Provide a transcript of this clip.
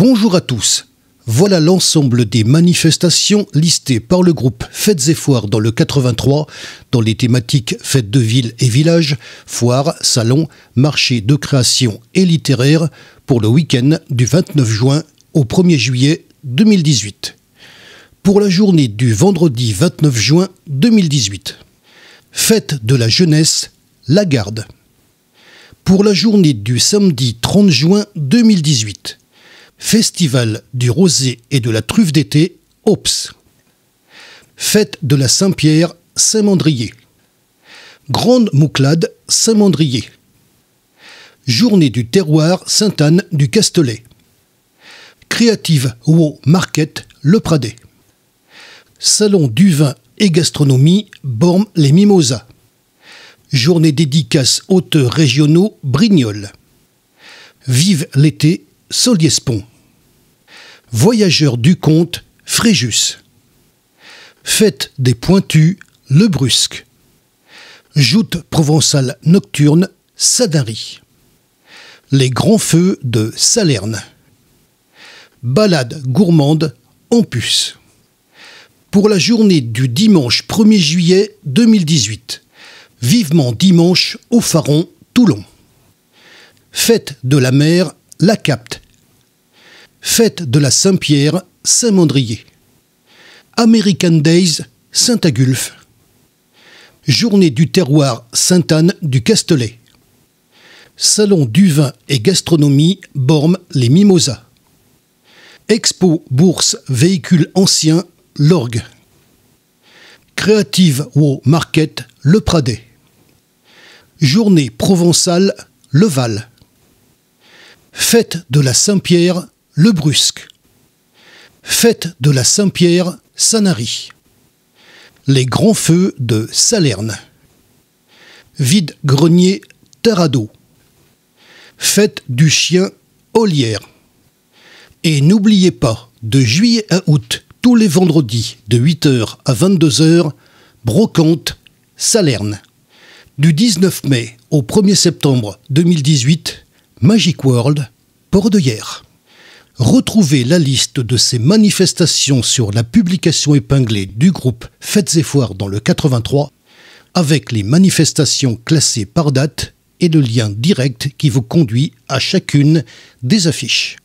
Bonjour à tous. Voilà l'ensemble des manifestations listées par le groupe Fêtes et Foires dans le 83, dans les thématiques fêtes de ville et village, foires, salons, marchés de création et littéraire pour le week-end du 29 juin au 1er juillet 2018. Pour la journée du vendredi 29 juin 2018. Fête de la jeunesse, La Garde. Pour la journée du samedi 30 juin 2018. Festival du rosé et de la truffe d'été, Ops. Fête de la Saint-Pierre, Saint-Mandrier. Grande Mouclade, Saint-Mandrier. Journée du terroir Sainte-Anne du Castellet. Creative Wow Market, Le Pradet. Salon du vin et gastronomie, Bormes-les Mimosas. Journée dédicace auteurs régionaux, Brignoles. Vive l'été, Soliespont. Voyageur du comte Fréjus. Fête des Pointus, Le Brusque. Joute provençale nocturne, Sadari. Les grands feux de Salerne. Balade gourmande, Ampus. Pour la journée du dimanche 1er juillet 2018. Vivement dimanche au Faron, Toulon. Fête de la mer, la capte. Fête de la Saint-Pierre, Saint-Mandrier. American Days, Saint-Agulphe. Journée du terroir Sainte-Anne du Castellet. Salon du vin et gastronomie Bormes les Mimosas. Expo Bourse Véhicules Anciens L'Orgue. Creative Wow Market Le Pradet. Journée provençale Le Val. Fête de la Saint-Pierre, le Brusque. Fête de la Saint-Pierre, Sanary. Les grands feux de Salerne. Vide grenier, Tarado. Fête du chien, Olière. Et n'oubliez pas, de juillet à août, tous les vendredis, de 8h à 22h, Brocante, Salerne. Du 19 mai au 1er septembre 2018, Magic World, Port de Retrouvez la liste de ces manifestations sur la publication épinglée du groupe Faites et Foires dans le 83, avec les manifestations classées par date et le lien direct qui vous conduit à chacune des affiches.